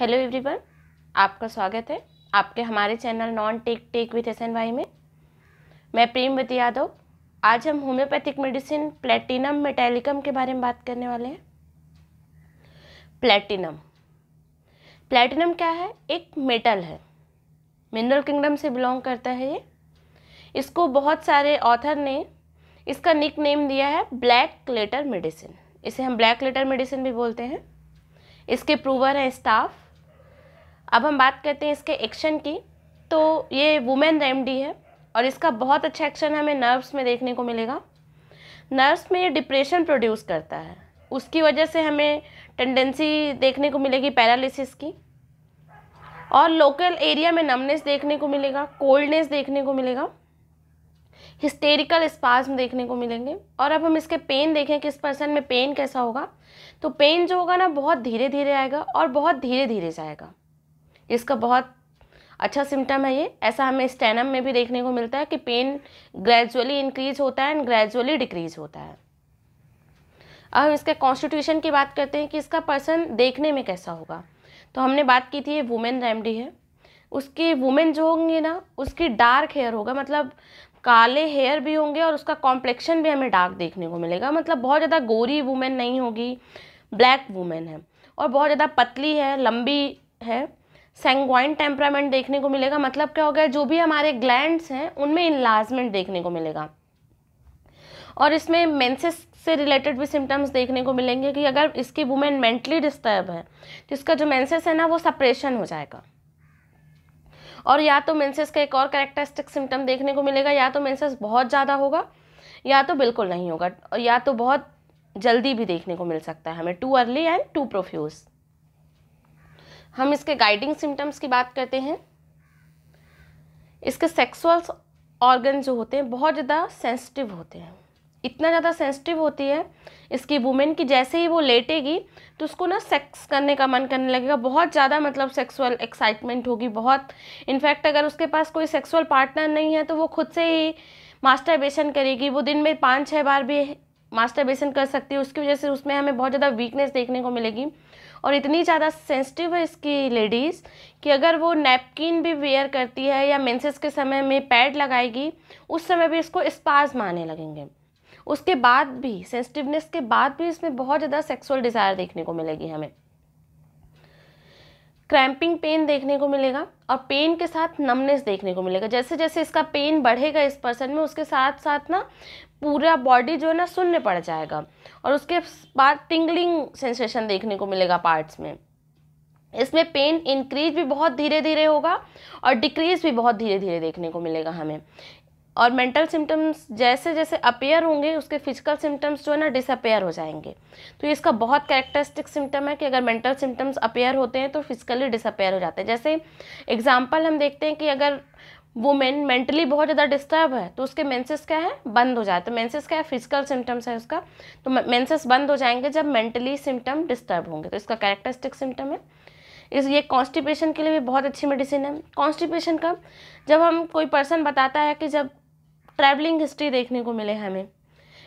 hello everyone आपका स्वागत है आपके हमारे channel non tech tech with S N Y में मैं प्रेमवती यादव आज हम होम्योपैथिक मेडिसिन प्लेटिनम मेटेलिकम के बारे में बात करने वाले हैं प्लेटिनम प्लेटिनम क्या है एक मेटल है मिनरल किंगडम से बिलोंग करता है ये इसको बहुत सारे ऑथर ने इसका निक नेम दिया है ब्लैक लेटर मेडिसिन इसे हम ब्लैक लेटर मेडिसिन भी बोलते हैं इसके प्रूवर हैं स्टाफ अब हम बात करते हैं इसके एक्शन की तो ये वुमेन रेमडी है और इसका बहुत अच्छा एक्शन हमें नर्व्स में देखने को मिलेगा नर्व्स में ये डिप्रेशन प्रोड्यूस करता है उसकी वजह से हमें टेंडेंसी देखने को मिलेगी पैरालिसिस की और लोकल एरिया में नमनेस देखने को मिलेगा कोल्डनेस देखने को मिलेगा हिस्टेरिकल स्पाज्म देखने को मिलेंगे और अब हम इसके पेन देखें किस पर्सन में पेन कैसा होगा तो पेन जो होगा ना बहुत धीरे धीरे आएगा और बहुत धीरे धीरे जाएगा इसका बहुत अच्छा सिम्टम है ये ऐसा हमें स्टेनम में भी देखने को मिलता है कि पेन ग्रेजुअली इंक्रीज होता है एंड ग्रेजुअली डिक्रीज होता है अब इसके कॉन्स्टिट्यूशन की बात करते हैं कि इसका पर्सन देखने में कैसा होगा तो हमने बात की थी ये वुमेन रेमडी है उसकी वुमेन जो होंगे ना उसकी डार्क हेयर होगा मतलब काले हेयर भी होंगे और उसका कॉम्प्लेक्शन भी हमें डार्क देखने को मिलेगा मतलब बहुत ज़्यादा गोरी वुमेन नहीं होगी ब्लैक वुमेन है और बहुत ज़्यादा पतली है लंबी है सेंग्वाइन टेम्परामेंट देखने को मिलेगा मतलब क्या हो गया जो भी हमारे ग्लैंड्स हैं उनमें इनलार्जमेंट देखने को मिलेगा और इसमें मेंसेस से रिलेटेड भी सिम्टम्स देखने को मिलेंगे कि अगर इसकी वुमेन मेंटली डिस्टर्ब है तो इसका जो मेंसेस है ना वो सप्रेशन हो जाएगा और या तो मेंसेस का एक और करेक्टरिस्टिक सिम्टम देखने को मिलेगा या तो मेंसेस बहुत ज़्यादा होगा या तो बिल्कुल नहीं होगा या तो बहुत जल्दी भी देखने को मिल सकता है हमें too early and too profuse हम इसके गाइडिंग सिम्टम्स की बात करते हैं इसके सेक्सुअल ऑर्गन जो होते हैं बहुत ज़्यादा सेंसिटिव होते हैं इतना ज़्यादा सेंसिटिव होती है इसकी वुमेन की जैसे ही वो लेटेगी तो उसको ना सेक्स करने का मन करने लगेगा बहुत ज़्यादा मतलब सेक्सुअल एक्साइटमेंट होगी बहुत इनफैक्ट अगर उसके पास कोई सेक्सुअल पार्टनर नहीं है तो वो खुद से ही मास्टरबेशन करेगी वो दिन में पाँच छः बार भी मास्टरबेसन कर सकती है उसकी वजह से उसमें हमें बहुत ज़्यादा वीकनेस देखने को मिलेगी और इतनी ज़्यादा सेंसिटिव है इसकी लेडीज़ कि अगर वो नैपकिन भी वेयर करती है या मेंसेस के समय में पैड लगाएगी उस समय भी इसको स्पाज मारने लगेंगे उसके बाद भी सेंसिटिवनेस के बाद भी इसमें बहुत ज़्यादा सेक्सुअल डिज़ायर देखने को मिलेगी हमें क्रैम्पिंग पेन देखने को मिलेगा और पेन के साथ नमनेस देखने को मिलेगा जैसे जैसे इसका पेन बढ़ेगा इस पर्सन में उसके साथ साथ ना पूरा बॉडी जो है ना शून्य पड़ जाएगा और उसके बाद टिंगलिंग सेंसेशन देखने को मिलेगा पार्ट्स में इसमें पेन इंक्रीज भी बहुत धीरे धीरे होगा और डिक्रीज भी बहुत धीरे धीरे देखने को मिलेगा हमें और मेंटल सिम्टम्स जैसे जैसे अपेयर होंगे उसके फिजिकल सिम्टम्स जो है ना डिसअपेयर हो जाएंगे तो इसका बहुत कैरेक्टरिस्टिक सिम्टम है कि अगर मेंटल सिम्टम्स अपेयर होते हैं तो फिजिकली डिसअपेयर हो जाते हैं जैसे एग्जाम्पल हम देखते हैं कि अगर वुमेन मेंटली बहुत ज़्यादा डिस्टर्ब है तो उसके मेंसेस क्या है बंद हो जाए तो मेंसेस क्या है फिजिकल सिम्टम्स है उसका तो मेंसेस बंद हो जाएंगे जब मेंटली सिम्टम डिस्टर्ब होंगे तो इसका कैरेक्टरिस्टिक सिम्टम है इस ये कॉन्स्टिपेशन के लिए भी बहुत अच्छी मेडिसिन है कॉन्स्टिपेशन का जब हम कोई पर्सन बताता है कि जब ट्रैवलिंग हिस्ट्री देखने को मिले हमें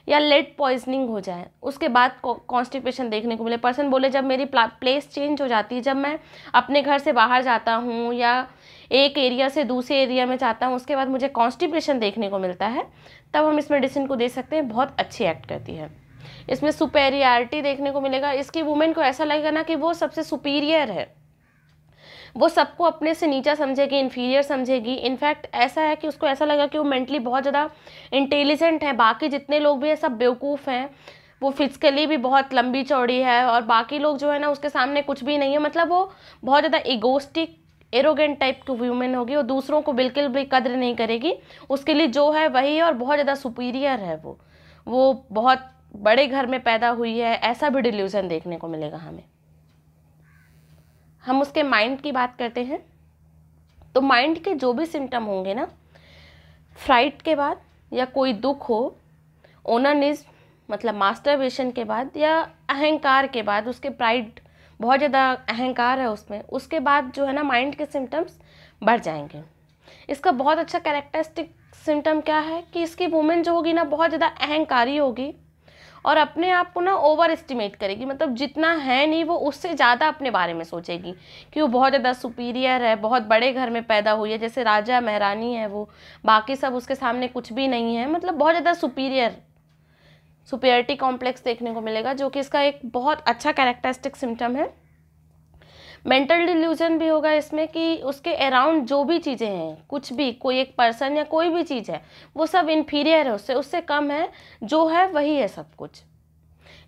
या लेड पॉइजनिंग हो जाए उसके बाद कॉन्स्टिपेशन देखने को मिले पर्सन बोले जब मेरी प्लेस चेंज हो जाती है जब मैं अपने घर से बाहर जाता हूँ या एक एरिया से दूसरे एरिया में जाता हूँ उसके बाद मुझे कॉन्स्टिपेशन देखने को मिलता है तब हम इस मेडिसिन को दे सकते हैं बहुत अच्छी एक्ट करती है इसमें सुपेरियरिटी देखने को मिलेगा इसकी वुमेन को ऐसा लगेगा ना कि वो सबसे सुपीरियर है वो सबको अपने से नीचा समझेगी इन्फीरियर समझेगी इनफैक्ट ऐसा है कि उसको ऐसा लगा कि वो मेंटली बहुत ज़्यादा इंटेलिजेंट है बाकी जितने लोग भी हैं सब बेवकूफ़ हैं वो फिजिकली भी बहुत लंबी चौड़ी है और बाकी लोग जो है ना उसके सामने कुछ भी नहीं है मतलब वो बहुत ज़्यादा इगोस्टिक एरोगेंट टाइप की व्यूमेन होगी और दूसरों को बिल्कुल भी कद्र नहीं करेगी उसके लिए जो है वही है और बहुत ज़्यादा सुपीरियर है वो वो बहुत बड़े घर में पैदा हुई है ऐसा भी डिल्यूज़न देखने को मिलेगा हमें हम उसके माइंड की बात करते हैं तो माइंड के जो भी सिम्टम होंगे ना फ्राइट के बाद या कोई दुख हो ओनानिज मतलब मास्टरवेशन के बाद या अहंकार के बाद उसके प्राइड बहुत ज़्यादा अहंकार है उसमें उसके बाद जो है ना माइंड के सिम्टम्स बढ़ जाएंगे इसका बहुत अच्छा कैरेक्टरिस्टिक सिम्टम क्या है कि इसकी वुमेन जो होगी ना बहुत ज़्यादा अहंकारी होगी और अपने आप को ना ओवर एस्टिमेट करेगी मतलब जितना है नहीं वो उससे ज़्यादा अपने बारे में सोचेगी कि वो बहुत ज़्यादा सुपीरियर है बहुत बड़े घर में पैदा हुई है जैसे राजा महरानी है वो बाकी सब उसके सामने कुछ भी नहीं है मतलब बहुत ज़्यादा सुपीरियर सुपेरिटी कॉम्प्लेक्स देखने को मिलेगा जो कि इसका एक बहुत अच्छा कैरेक्टरिस्टिक सिम्टम है मेंटल डिल्यूजन भी होगा इसमें कि उसके अराउंड जो भी चीज़ें हैं कुछ भी कोई एक पर्सन या कोई भी चीज़ है वो सब इन्फीरियर है उससे उससे कम है जो है वही है सब कुछ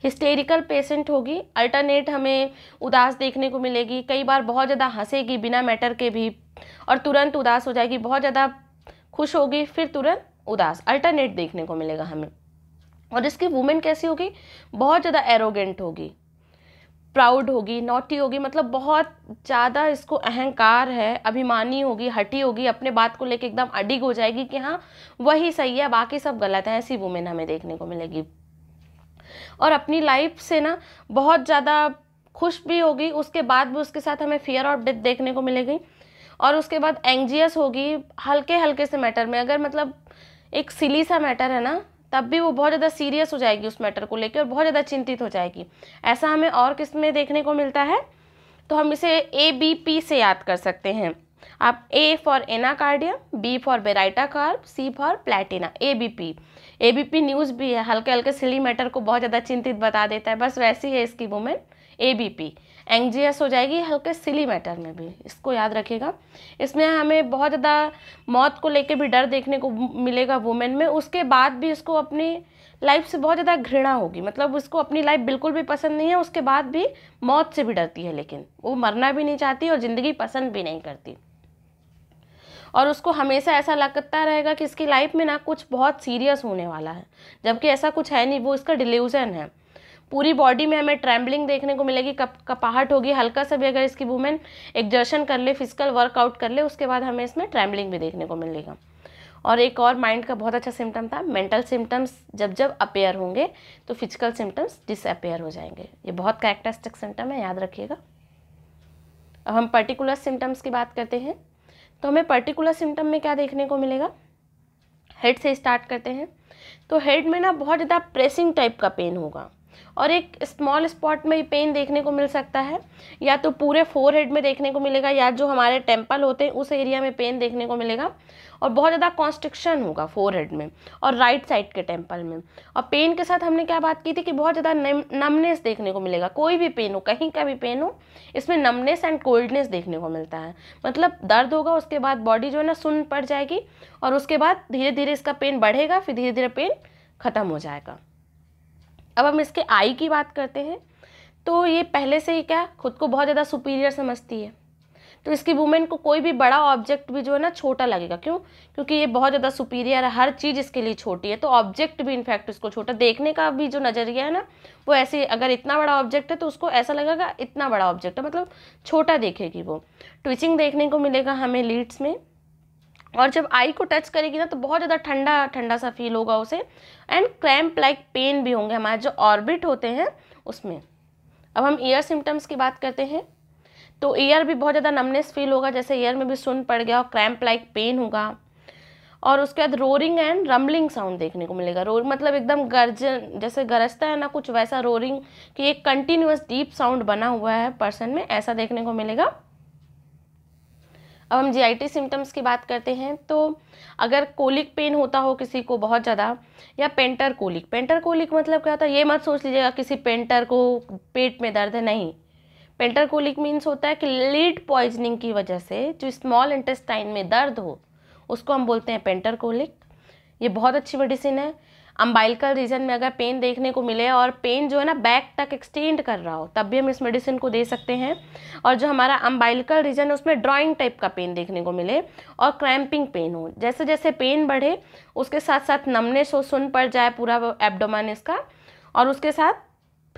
हिस्टेरिकल पेशेंट होगी अल्टरनेट हमें उदास देखने को मिलेगी कई बार बहुत ज़्यादा हंसेगी बिना मैटर के भी और तुरंत उदास हो जाएगी बहुत ज़्यादा खुश होगी फिर तुरंत उदास अल्टरनेट देखने को मिलेगा हमें और इसकी वुमेन कैसी होगी बहुत ज़्यादा एरोगेंट होगी प्राउड होगी नोटी होगी मतलब बहुत ज़्यादा इसको अहंकार है अभिमानी होगी हटी होगी अपने बात को लेके एकदम अडिग हो जाएगी कि हाँ वही सही है बाकी सब गलत है ऐसी वुमेन हमें देखने को मिलेगी और अपनी लाइफ से ना बहुत ज़्यादा खुश भी होगी उसके बाद भी उसके साथ हमें फियर ऑफ डेथ देखने को मिलेगी और उसके बाद एंगजियस होगी हल्के हल्के से मैटर में अगर मतलब एक सिली सा मैटर है ना तब भी वो बहुत ज़्यादा सीरियस हो जाएगी उस मैटर को लेकर और बहुत ज़्यादा चिंतित हो जाएगी ऐसा हमें और किस में देखने को मिलता है तो हम इसे ए बी पी से याद कर सकते हैं आप A for anacardium B for baryta carb C for platina A B P A B P news भी है हल्के हल्के सिली मैटर को बहुत ज़्यादा चिंतित बता देता है बस वैसी है इसकी women A B P anxious हो जाएगी हल्के सिली मैटर में भी इसको याद रखिएगा इसमें हमें बहुत ज़्यादा मौत को लेके भी डर देखने को मिलेगा वुमेन में उसके बाद भी इसको अपनी लाइफ से बहुत ज़्यादा घृणा होगी मतलब उसको अपनी लाइफ बिल्कुल भी पसंद नहीं है उसके बाद भी मौत से भी डरती है लेकिन वो मरना भी नहीं चाहती और ज़िंदगी पसंद भी नहीं करती और उसको हमेशा ऐसा लगता रहेगा कि इसकी लाइफ में ना कुछ बहुत सीरियस होने वाला है जबकि ऐसा कुछ है नहीं वो इसका डिल्यूज़न है पूरी बॉडी में हमें ट्रैम्बलिंग देखने को मिलेगी कप कपाहट होगी हल्का सा भी अगर इसकी वुमेन एग्जर्शन कर ले फिजिकल वर्कआउट कर ले उसके बाद हमें इसमें ट्रैम्बलिंग भी देखने को मिलेगा और एक और माइंड का बहुत अच्छा सिम्टम था मेंटल सिम्टम्स जब जब अपेयर होंगे तो फिजिकल सिम्टम्स डिसअपेयर हो जाएंगे ये बहुत कैरेक्टरिस्टिक सिम्टम है याद रखिएगा अब हम पर्टिकुलर सिम्टम्स की बात करते हैं तो हमें पर्टिकुलर सिम्टम में क्या देखने को मिलेगा हेड से स्टार्ट करते हैं तो हेड में ना बहुत ज़्यादा प्रेसिंग टाइप का पेन होगा और एक स्मॉल स्पॉट में पेन देखने को मिल सकता है या तो पूरे फोर हेड में देखने को मिलेगा या जो हमारे टेम्पल होते हैं उस एरिया में पेन देखने को मिलेगा और बहुत ज़्यादा कॉन्स्ट्रिक्शन होगा फोर हेड में और राइट साइड के टेम्पल में और पेन के साथ हमने क्या बात की थी कि बहुत ज़्यादा नमनेस देखने को मिलेगा कोई भी पेन हो कहीं का भी पेन हो इसमें नमनेस एंड कोल्डनेस देखने को मिलता है मतलब दर्द होगा उसके बाद बॉडी जो है ना सुन पड़ जाएगी और उसके बाद धीरे धीरे इसका पेन बढ़ेगा फिर धीरे धीरे पेन ख़त्म हो जाएगा अब हम इसके आई की बात करते हैं तो ये पहले से ही क्या खुद को बहुत ज़्यादा सुपीरियर समझती है तो इसकी वुमेन को कोई भी बड़ा ऑब्जेक्ट भी जो है ना छोटा लगेगा क्यों क्योंकि ये बहुत ज़्यादा सुपीरियर है हर चीज़ इसके लिए छोटी है तो ऑब्जेक्ट भी इनफैक्ट उसको छोटा देखने का भी जो नज़रिया है ना वो ऐसे अगर इतना बड़ा ऑब्जेक्ट है तो उसको ऐसा लगेगा इतना बड़ा ऑब्जेक्ट है मतलब छोटा देखेगी वो ट्विचिंग देखने को मिलेगा हमें लीड्स में और जब आई को टच करेगी ना तो बहुत ज़्यादा ठंडा ठंडा सा फील होगा उसे एंड क्रैम्प लाइक पेन भी होंगे हमारे जो ऑर्बिट होते हैं उसमें अब हम ईयर सिम्टम्स की बात करते हैं तो ईयर भी बहुत ज़्यादा नमनेस फील होगा जैसे ईयर में भी सुन पड़ गया और क्रैम्प लाइक पेन होगा और उसके बाद रोरिंग एंड रमलिंग साउंड देखने को मिलेगा रोर मतलब एकदम गर्जन जैसे गरजता है ना कुछ वैसा रोरिंग कि एक कंटिन्यूस डीप साउंड बना हुआ है पर्सन में ऐसा देखने को मिलेगा अब हम जीआईटी सिम्टम्स की बात करते हैं तो अगर कोलिक पेन होता हो किसी को बहुत ज़्यादा या पेंटर कोलिक पेंटर कोलिक मतलब क्या होता है ये मत सोच लीजिएगा किसी पेंटर को पेट में दर्द है नहीं पेंटर कोलिक मीन्स होता है कि लीड पॉइजनिंग की वजह से जो स्मॉल इंटेस्टाइन में दर्द हो उसको हम बोलते हैं पेंटर कोलिक ये बहुत अच्छी मेडिसिन है अम्बाइलकल रीजन में अगर पेन देखने को मिले और पेन जो है ना बैक तक एक्सटेंड कर रहा हो तब भी हम इस मेडिसिन को दे सकते हैं और जो हमारा अम्बाइलकल रीजन है उसमें ड्राइंग टाइप का पेन देखने को मिले और क्रैम्पिंग पेन हो जैसे जैसे पेन बढ़े उसके साथ साथ नमनेस हो सुन पड़ जाए पूरा एबडोमन इसका और उसके साथ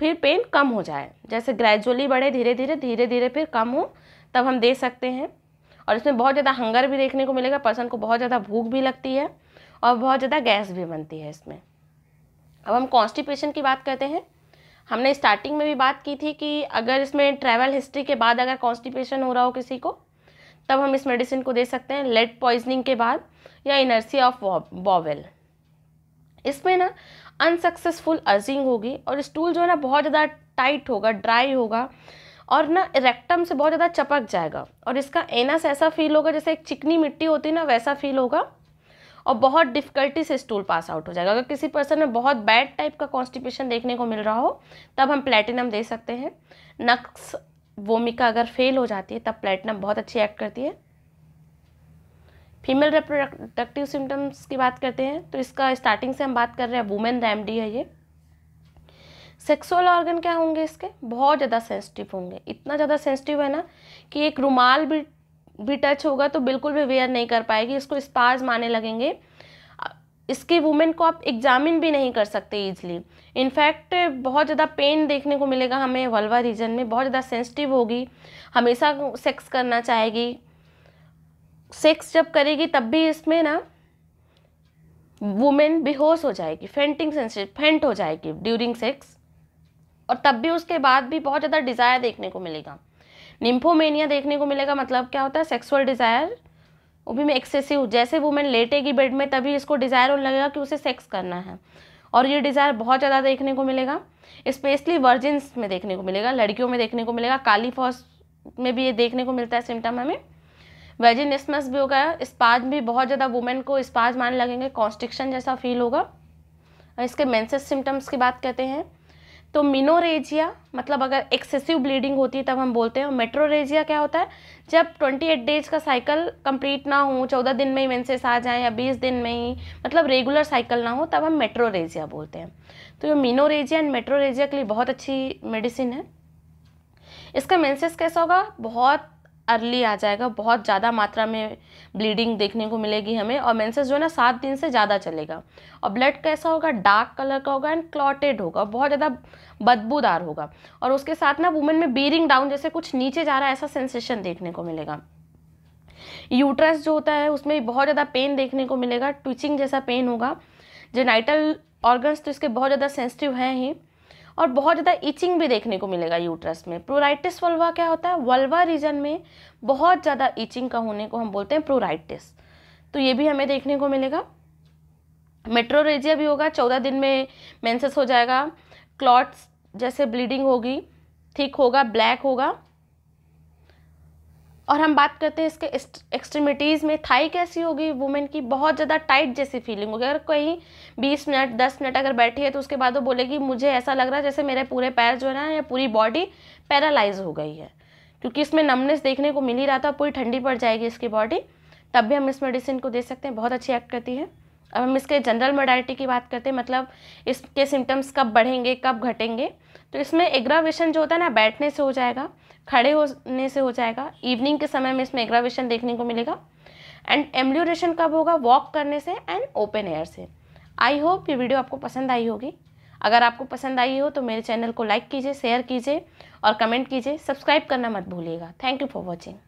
फिर पेन कम हो जाए जैसे ग्रेजुअली बढ़े धीरे धीरे धीरे धीरे फिर कम हो तब हम दे सकते हैं और इसमें बहुत ज़्यादा हंगर भी देखने को मिलेगा पर्सन को बहुत ज़्यादा भूख भी लगती है और बहुत ज़्यादा गैस भी बनती है इसमें अब हम कॉन्स्टिपेशन की बात करते हैं हमने स्टार्टिंग में भी बात की थी कि अगर इसमें ट्रैवल हिस्ट्री के बाद अगर कॉन्स्टिपेशन हो रहा हो किसी को तब हम इस मेडिसिन को दे सकते हैं लेड पॉइजनिंग के बाद या इनर्सी ऑफ बॉवेल इसमें ना अनसक्सेसफुल अर्जिंग होगी और स्टूल जो है ना बहुत ज़्यादा टाइट होगा ड्राई होगा और ना रेक्टम से बहुत ज़्यादा चपक जाएगा और इसका एनस ऐसा फील होगा जैसे एक चिकनी मिट्टी होती है ना वैसा फील होगा और बहुत डिफिकल्टी से स्टूल पास आउट हो जाएगा अगर किसी पर्सन में बहुत बैड टाइप का कॉन्स्टिपेशन देखने को मिल रहा हो तब हम प्लेटिनम दे सकते हैं नक्स वोमिका अगर फेल हो जाती है तब प्लेटिनम बहुत अच्छी एक्ट करती है फीमेल रिप्रोडक्टिव सिम्टम्स की बात करते हैं तो इसका स्टार्टिंग से हम बात कर रहे हैं वुमेन रेमडी है ये सेक्सुअल ऑर्गन क्या होंगे इसके बहुत ज़्यादा सेंसिटिव होंगे इतना ज़्यादा सेंसिटिव है ना कि एक रुमाल भी भी टच होगा तो बिल्कुल भी वेयर नहीं कर पाएगी इसको स्पार्स माने लगेंगे इसके वुमेन को आप एग्जामिन भी नहीं कर सकते ईजिली इनफैक्ट बहुत ज़्यादा पेन देखने को मिलेगा हमें वल्वा रीजन में बहुत ज़्यादा सेंसिटिव होगी हमेशा सेक्स करना चाहेगी सेक्स जब करेगी तब भी इसमें ना वुमेन बेहोश हो जाएगी फेंटिंग सेंसिटिव फेंट हो जाएगी ड्यूरिंग सेक्स और तब भी उसके बाद भी बहुत ज़्यादा डिज़ायर देखने को मिलेगा निम्फोमेनिया देखने को मिलेगा मतलब क्या होता है सेक्सुअल डिज़ायर वो भी में एक्सेसिव जैसे वुमेन लेटेगी बेड में तभी इसको डिज़ायर होने लगेगा कि उसे सेक्स करना है और ये डिज़ायर बहुत ज़्यादा देखने को मिलेगा स्पेशली वर्जिन्स में देखने को मिलेगा लड़कियों में देखने को मिलेगा काली फॉस में भी ये देखने को मिलता है सिम्टम हमें वेजिनिस्मस भी होगा स्पाज भी बहुत ज़्यादा वुमेन को स्पाज मान लगेंगे कॉन्स्टिक्शन जैसा फील होगा इसके मेंसेस सिम्टम्स की बात कहते हैं तो मिनोरेजिया मतलब अगर एक्सेसिव ब्लीडिंग होती है तब हम बोलते हैं मेट्रोरेजिया क्या होता है जब 28 डेज का साइकिल कंप्लीट ना हो 14 दिन में ही मेंसेस आ जाए या 20 दिन में ही मतलब रेगुलर साइकिल ना हो तब हम मेट्रोरेजिया बोलते हैं तो ये मिनोरेजिया एंड मेट्रोरेजिया के लिए बहुत अच्छी मेडिसिन है इसका मेन्सेस कैसा होगा बहुत अर्ली आ जाएगा बहुत ज़्यादा मात्रा में ब्लीडिंग देखने को मिलेगी हमें और मेंसेस जो है ना सात दिन से ज़्यादा चलेगा और ब्लड कैसा होगा डार्क कलर का होगा एंड क्लॉटेड होगा बहुत ज़्यादा बदबूदार होगा और उसके साथ ना वुमेन में बीरिंग डाउन जैसे कुछ नीचे जा रहा है ऐसा सेंसेशन देखने को मिलेगा यूट्रस जो होता है उसमें बहुत ज़्यादा पेन देखने को मिलेगा ट्विचिंग जैसा पेन होगा जेनाइटल ऑर्गन्स तो इसके बहुत ज़्यादा सेंसिटिव हैं ही और बहुत ज़्यादा इचिंग भी देखने को मिलेगा यूट्रस में प्रोराइटिस वल्वा क्या होता है वल्वा रीजन में बहुत ज़्यादा ईचिंग का होने को हम बोलते हैं प्रोराइटिस तो ये भी हमें देखने को मिलेगा मेट्रोरेजिया भी होगा चौदह दिन में मेंसेस हो जाएगा क्लॉट्स जैसे ब्लीडिंग होगी ठीक होगा ब्लैक होगा और हम बात करते हैं इसके एक्सट्रीमिटीज़ में थाई कैसी होगी वुमेन की बहुत ज़्यादा टाइट जैसी फीलिंग होगी अगर कहीं बीस मिनट दस मिनट अगर बैठी है तो उसके बाद वो बोलेगी मुझे ऐसा लग रहा है जैसे मेरे पूरे पैर जो है ना या पूरी बॉडी पैरालाइज हो गई है क्योंकि इसमें नमनेस देखने को मिल ही रहा था पूरी ठंडी पड़ जाएगी इसकी बॉडी तब भी हम इस मेडिसिन को दे सकते हैं बहुत अच्छी एक्ट करती है अब हम इसके जनरल मोडालिटी की बात करते हैं मतलब इसके सिम्टम्स कब बढ़ेंगे कब घटेंगे तो इसमें एग्रावेशन जो होता है ना बैठने से हो जाएगा खड़े होने से हो जाएगा इवनिंग के समय में इसमें एग्रावेशन देखने को मिलेगा एंड एम्ब्यूरेशन कब होगा वॉक करने से एंड ओपन एयर से आई होप ये वीडियो आपको पसंद आई होगी अगर आपको पसंद आई हो तो मेरे चैनल को लाइक कीजिए शेयर कीजिए और कमेंट कीजिए सब्सक्राइब करना मत भूलिएगा थैंक यू फॉर वॉचिंग